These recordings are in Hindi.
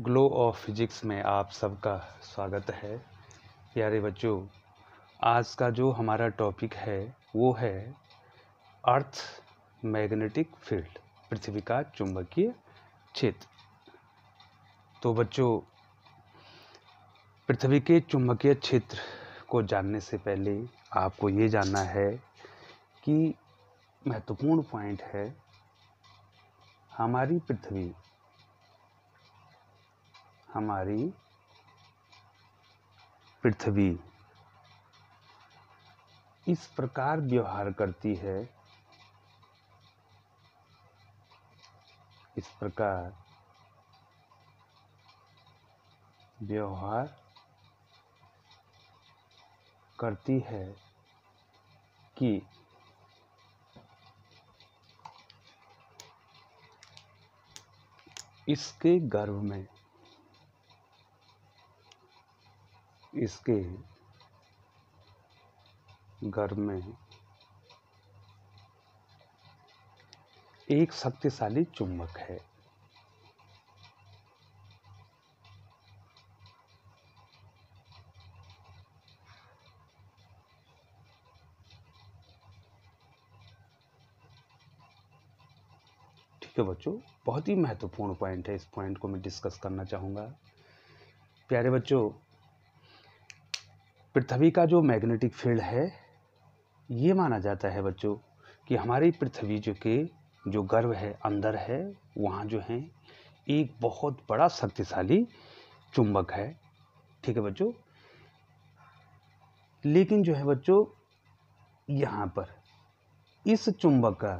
ग्लो ऑफ फिजिक्स में आप सबका स्वागत है प्यारे बच्चों आज का जो हमारा टॉपिक है वो है अर्थ मैग्नेटिक फील्ड पृथ्वी का चुंबकीय क्षेत्र तो बच्चों पृथ्वी के चुंबकीय क्षेत्र को जानने से पहले आपको ये जानना है कि महत्वपूर्ण पॉइंट है हमारी पृथ्वी हमारी पृथ्वी इस प्रकार व्यवहार करती है इस प्रकार व्यवहार करती है कि इसके गर्भ में इसके घर में एक शक्तिशाली चुंबक है ठीक है बच्चों बहुत ही महत्वपूर्ण पॉइंट है इस पॉइंट को मैं डिस्कस करना चाहूँगा प्यारे बच्चों पृथ्वी का जो मैग्नेटिक फील्ड है ये माना जाता है बच्चों कि हमारी पृथ्वी जो के जो गर्व है अंदर है वहाँ जो है एक बहुत बड़ा शक्तिशाली चुंबक है ठीक है बच्चों लेकिन जो है बच्चों यहाँ पर इस चुंबक का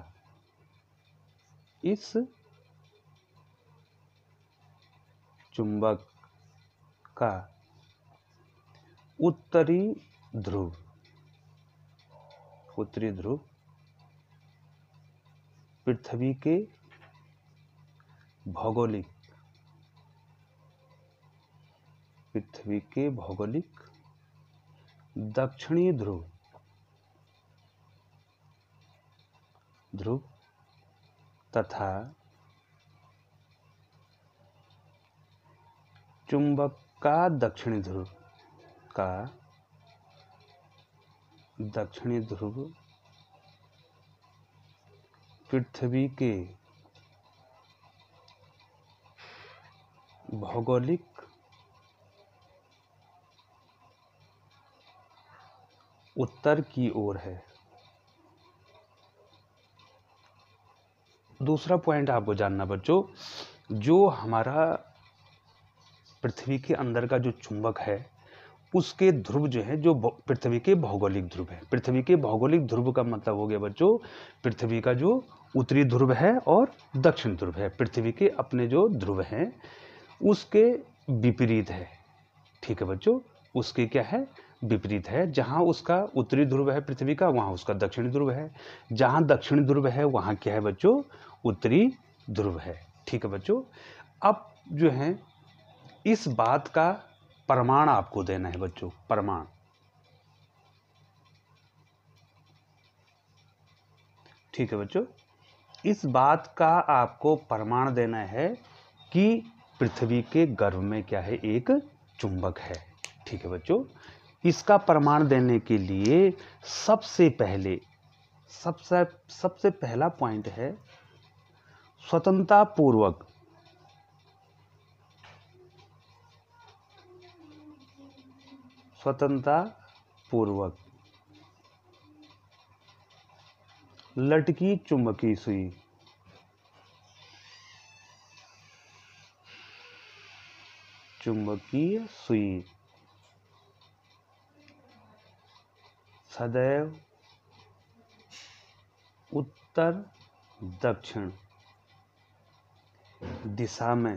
इस चुंबक का उत्तरी ध्रुव उत्तरी ध्रुव पृथ्वी के भौगोलिक पृथ्वी के भौगोलिक दक्षिणी ध्रुव ध्रुव तथा चुंबक का दक्षिणी ध्रुव का दक्षिणी ध्रुव पृथ्वी के भौगोलिक उत्तर की ओर है दूसरा पॉइंट आपको जानना बच्चों जो हमारा पृथ्वी के अंदर का जो चुंबक है उसके ध्रुव जो है जो पृथ्वी के भौगोलिक ध्रुव है पृथ्वी के भौगोलिक ध्रुव का मतलब हो गया बच्चों पृथ्वी का जो उत्तरी ध्रुव है और दक्षिण ध्रुव है पृथ्वी के अपने जो ध्रुव हैं उसके विपरीत है ठीक है बच्चों उसके क्या है विपरीत है जहाँ उसका उत्तरी ध्रुव है पृथ्वी का वहाँ उसका दक्षिण ध्रुव है जहाँ दक्षिण ध्रुव है वहाँ क्या है बच्चों उत्तरी ध्रुव है ठीक है बच्चों अब जो है इस बात का प्रमाण आपको देना है बच्चों प्रमाण ठीक है बच्चों इस बात का आपको प्रमाण देना है कि पृथ्वी के गर्भ में क्या है एक चुंबक है ठीक है बच्चों इसका प्रमाण देने के लिए सबसे पहले सबसे सबसे पहला पॉइंट है स्वतंत्रता पूर्वक स्वतंत्रता पूर्वक लटकी चुंबकी सुई चुंबकीय सुई सदैव उत्तर दक्षिण दिशा में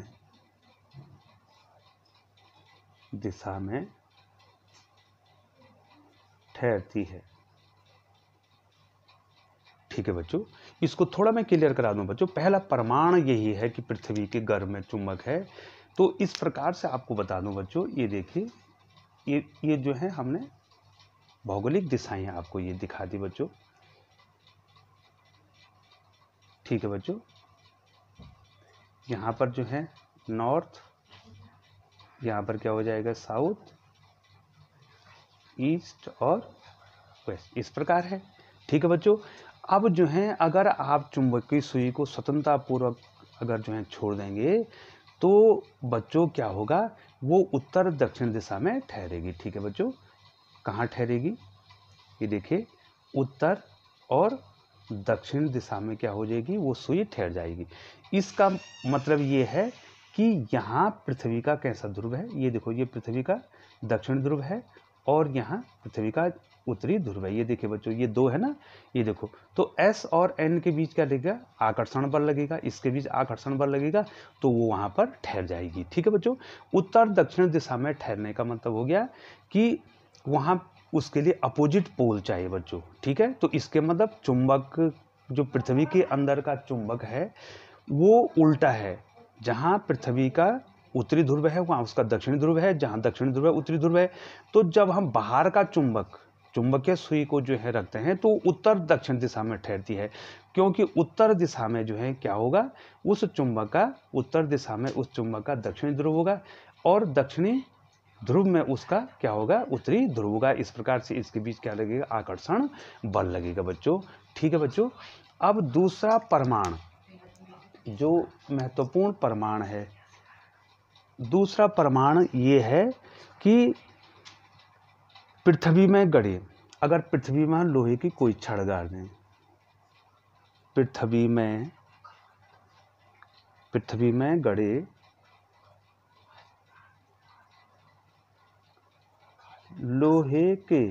दिशा में ठहरती है ठीक है बच्चों इसको थोड़ा मैं क्लियर करा दूं बच्चों पहला प्रमाण यही है कि पृथ्वी के गर्भ में चुंबक है तो इस प्रकार से आपको बता दूं बच्चों ये देखिए ये ये जो है हमने भौगोलिक दिशाएं आपको ये दिखा दी बच्चों ठीक है बच्चों यहां पर जो है नॉर्थ यहां पर क्या हो जाएगा साउथ ईस्ट और वेस्ट इस प्रकार है ठीक है बच्चों अब जो है अगर आप चुंबकीय सुई को स्वतंत्रतापूर्वक अगर जो है छोड़ देंगे तो बच्चों क्या होगा वो उत्तर दक्षिण दिशा में ठहरेगी ठीक है बच्चों कहाँ ठहरेगी ये देखिए उत्तर और दक्षिण दिशा में क्या हो जाएगी वो सुई ठहर जाएगी इसका मतलब ये है कि यहाँ पृथ्वी का कैसा ध्रुव है ये देखो ये पृथ्वी का दक्षिण ध्रुव है और यहाँ पृथ्वी का उत्तरी ध्रुव ये देखिए बच्चों ये दो है ना ये देखो तो एस और एन के बीच क्या लगेगा आकर्षण बल लगेगा इसके बीच आकर्षण बल लगेगा तो वो वहाँ पर ठहर जाएगी ठीक है बच्चों उत्तर दक्षिण दिशा में ठहरने का मतलब हो गया कि वहाँ उसके लिए अपोजिट पोल चाहिए बच्चों ठीक है तो इसके मतलब चुंबक जो पृथ्वी के अंदर का चुंबक है वो उल्टा है जहाँ पृथ्वी का उत्तरी ध्रुव है वहाँ उसका दक्षिणी ध्रुव है जहाँ दक्षिणी ध्रुव है उत्तरी ध्रुव है तो जब हम बाहर का चुंबक चुंबकीय सुई को जो है रखते हैं तो उत्तर दक्षिण दिशा में ठहरती है क्योंकि उत्तर दिशा में जो है क्या होगा उस चुंबक का उत्तर दिशा में उस चुंबक का दक्षिणी ध्रुव होगा और दक्षिणी ध्रुव में उसका क्या होगा उत्तरी ध्रुव होगा इस प्रकार से इसके बीच क्या लगेगा आकर्षण बल लगेगा बच्चों ठीक है बच्चों अब दूसरा परमाण जो महत्वपूर्ण परमाण है दूसरा प्रमाण ये है कि पृथ्वी में गड़े अगर पृथ्वी में लोहे की कोई छड़ गाड़ दें पृथ्वी में पृथ्वी में गड़े लोहे के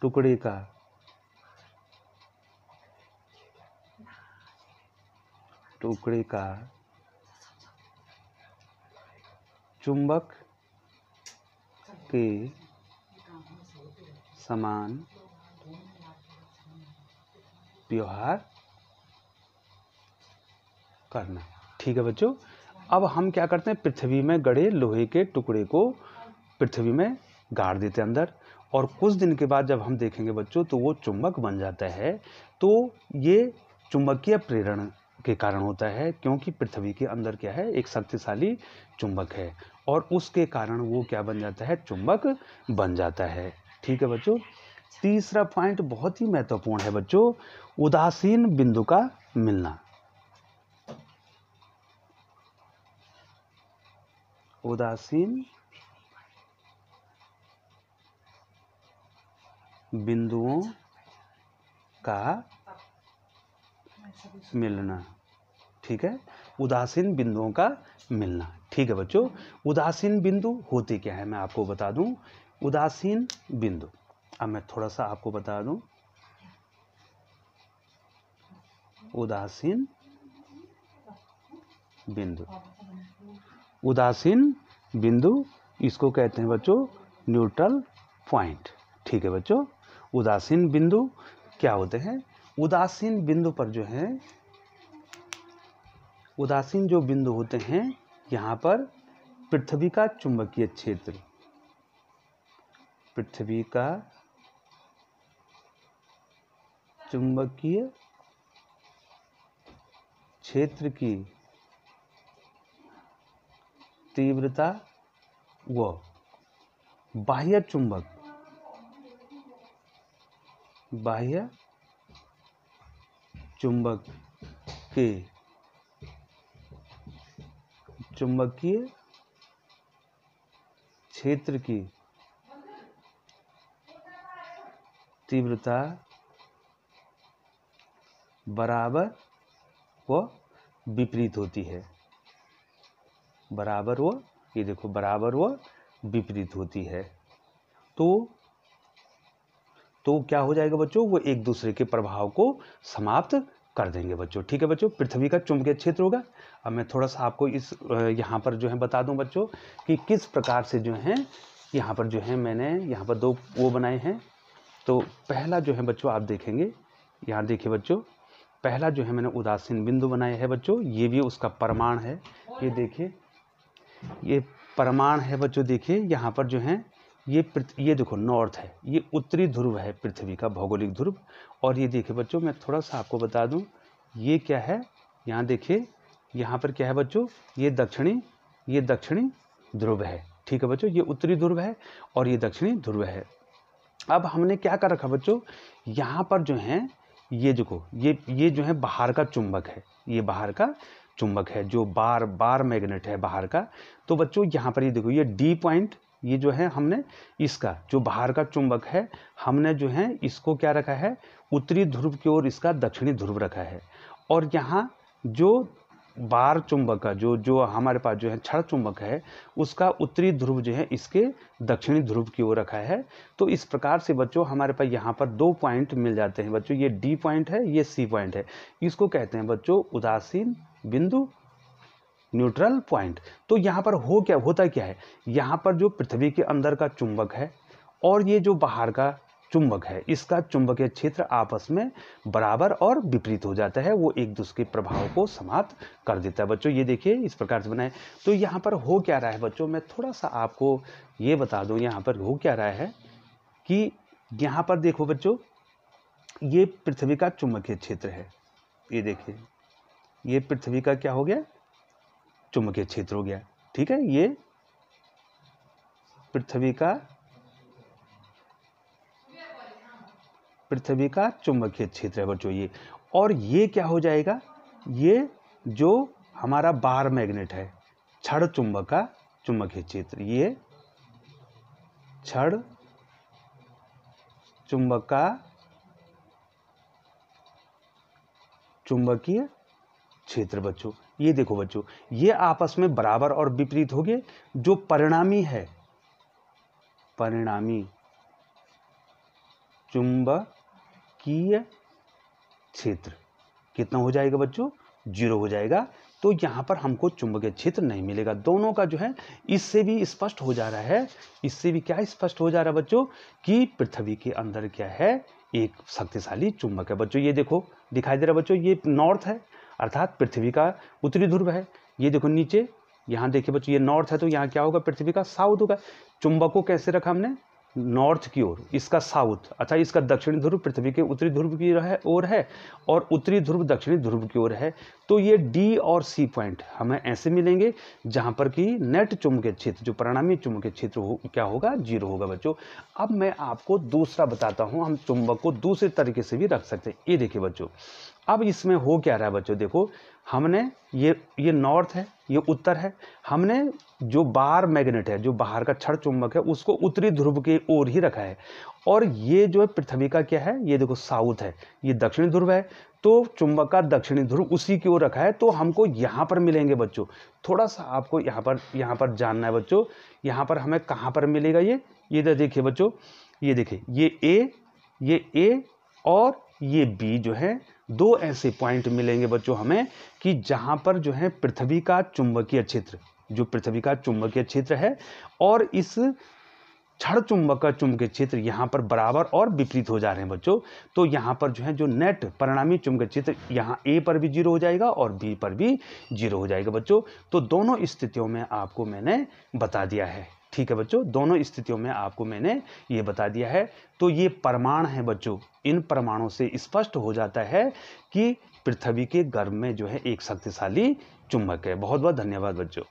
टुकड़े का टुकड़े का चुंबक के समान व्यवहार करना ठीक है बच्चों अब हम क्या करते हैं पृथ्वी में गड़े लोहे के टुकड़े को पृथ्वी में गाड़ देते हैं अंदर और कुछ दिन के बाद जब हम देखेंगे बच्चों तो वो चुंबक बन जाता है तो ये चुंबकीय प्रेरण के कारण होता है क्योंकि पृथ्वी के अंदर क्या है एक शक्तिशाली चुंबक है और उसके कारण वो क्या बन जाता है चुंबक बन जाता है ठीक है बच्चों तीसरा पॉइंट बहुत ही महत्वपूर्ण है बच्चों उदासीन बिंदु का मिलना उदासीन बिंदुओं का मिलना ठीक है उदासीन बिंदुओं का मिलना ठीक है बच्चों उदासीन बिंदु होते क्या है मैं आपको बता दूं उदासीन बिंदु अब मैं थोड़ा सा आपको बता दूं उदासीन बिंदु उदासीन बिंदु इसको कहते हैं बच्चों न्यूट्रल पॉइंट ठीक है बच्चों उदासीन बिंदु क्या होते हैं उदासीन बिंदु पर जो है उदासीन जो बिंदु होते हैं यहाँ पर पृथ्वी का चुंबकीय क्षेत्र पृथ्वी का चुंबकीय क्षेत्र की तीव्रता व बाह्य चुंबक बाह्य चुंबक के चुंबकीय क्षेत्र की तीव्रता बराबर व विपरीत होती है बराबर व ये देखो बराबर व विपरीत होती है तो तो क्या हो जाएगा बच्चों वो एक दूसरे के प्रभाव को समाप्त कर देंगे बच्चों ठीक है बच्चों पृथ्वी का चुंबकीय क्षेत्र होगा अब मैं थोड़ा सा आपको इस यहाँ पर जो है बता दूँ बच्चों कि किस प्रकार से जो है यहाँ पर जो है मैंने यहाँ पर दो वो बनाए हैं तो पहला जो है बच्चों आप देखेंगे यहाँ देखिए बच्चों पहला जो है मैंने उदासीन बिंदु बनाए है बच्चों ये भी उसका प्रमाण है ये देखिए ये प्रमाण है बच्चों देखिए यहाँ पर जो है ये ये देखो नॉर्थ है ये उत्तरी ध्रुव है पृथ्वी का भौगोलिक ध्रुव और ये देखिए बच्चों मैं थोड़ा सा आपको बता दूं ये क्या है यहाँ देखिए यहाँ पर क्या है बच्चों ये दक्षिणी ये दक्षिणी ध्रुव है ठीक है बच्चों ये उत्तरी ध्रुव है और ये दक्षिणी ध्रुव है अब हमने क्या कर रखा बच्चों यहाँ पर जो है ये देखो ये ये जो है बाहर का चुंबक है ये बाहर का चुंबक है जो बार बार मैग्नेट है बाहर का तो बच्चों यहाँ पर ये देखो ये डी पॉइंट ये जो है हमने इसका जो बाहर का चुंबक है हमने जो है इसको क्या रखा है उत्तरी ध्रुव की ओर इसका दक्षिणी ध्रुव रखा है और यहाँ जो बार चुंबक का जो जो हमारे पास जो है छठ चुंबक है उसका उत्तरी ध्रुव जो है इसके दक्षिणी ध्रुव की ओर रखा है तो इस प्रकार से बच्चों हमारे पास यहाँ पर दो पॉइंट मिल जाते हैं बच्चों ये डी पॉइंट है ये सी पॉइंट है इसको कहते हैं बच्चों उदासीन बिंदु न्यूट्रल पॉइंट तो यहाँ पर हो क्या होता क्या है यहाँ पर जो पृथ्वी के अंदर का चुंबक है और ये जो बाहर का चुंबक है इसका चुंबकीय क्षेत्र आपस में बराबर और विपरीत हो जाता है वो एक दूसरे के प्रभाव को समाप्त कर देता है बच्चों ये देखिए इस प्रकार से बनाए तो यहाँ पर हो क्या रहा है बच्चों मैं थोड़ा सा आपको ये बता दूँ यहाँ पर हो क्या रहा है कि यहाँ पर देखो बच्चों ये पृथ्वी का चुंबकीय क्षेत्र है ये देखिए ये पृथ्वी का क्या हो गया चुंबकीय क्षेत्र हो गया ठीक है ये पृथ्वी का पृथ्वी का चुंबकीय क्षेत्र है बच्चों ये और ये क्या हो जाएगा ये जो हमारा बार मैग्नेट है छड़ चुंबक का चुंबकीय क्षेत्र ये छड़ चुंबक का चुंबकीय क्षेत्र बच्चों ये देखो बच्चों ये आपस में बराबर और विपरीत हो गए जो परिणामी है परिणामी चुंबकीय क्षेत्र कितना हो जाएगा बच्चों जीरो हो जाएगा तो यहां पर हमको चुंबकीय क्षेत्र नहीं मिलेगा दोनों का जो है इससे भी स्पष्ट हो जा रहा है इससे भी क्या स्पष्ट हो जा रहा है बच्चों कि पृथ्वी के अंदर क्या है एक शक्तिशाली चुंबक है बच्चों ये देखो दिखाई दे रहा है बच्चों ये नॉर्थ है अर्थात पृथ्वी का उत्तरी ध्रुव है ये देखो नीचे यहाँ देखिए बच्चों ये नॉर्थ है तो यहाँ क्या होगा पृथ्वी का साउथ होगा चुंबक को कैसे रखा हमने नॉर्थ की ओर इसका साउथ अच्छा इसका दक्षिणी ध्रुव पृथ्वी के उत्तरी ध्रुव की है ओर है और उत्तरी ध्रुव दक्षिणी ध्रुव की ओर है तो ये डी और सी पॉइंट हमें ऐसे मिलेंगे जहाँ पर कि नेट चुंबकीय क्षेत्र जो परिणामी चुंबकीय क्षेत्र हो क्या होगा जीरो होगा बच्चों अब मैं आपको दूसरा बताता हूँ हम चुंबक को दूसरे तरीके से भी रख सकते हैं ये देखिए बच्चों अब इसमें हो क्या रहा है बच्चों देखो हमने ये ये नॉर्थ है ये उत्तर है हमने जो बाहर मैग्नेट है जो बाहर का छड़ चुंबक है उसको उत्तरी ध्रुव की ओर ही रखा है और ये जो है पृथ्वी का क्या है ये देखो साउथ है ये दक्षिणी ध्रुव है तो चुंबक का दक्षिणी ध्रुव उसी की ओर रखा है तो हमको यहाँ पर मिलेंगे बच्चों थोड़ा सा आपको यहाँ पर यहाँ पर जानना है बच्चों यहाँ पर हमें कहाँ पर मिलेगा ये ये तो देखिए बच्चों ये देखिए ये ए ये ए और ये बी जो है दो ऐसे पॉइंट मिलेंगे बच्चों हमें कि जहाँ पर जो है पृथ्वी का चुंबकीय क्षेत्र जो पृथ्वी का चुंबकीय क्षेत्र है और इस क्षण चुंबक का चुंबकीय क्षेत्र यहाँ पर बराबर और विपरीत हो जा रहे हैं बच्चों तो यहाँ पर जो है जो नेट परिणामी चुंबकीय क्षेत्र यहाँ ए पर भी जीरो हो जाएगा और बी पर भी जीरो हो जाएगा बच्चों तो दोनों स्थितियों में आपको मैंने बता दिया है ठीक है बच्चों दोनों स्थितियों में आपको मैंने ये बता दिया है तो ये प्रमाण है बच्चों इन प्रमाणों से स्पष्ट हो जाता है कि पृथ्वी के गर्भ में जो है एक शक्तिशाली चुंबक है बहुत बहुत धन्यवाद बच्चों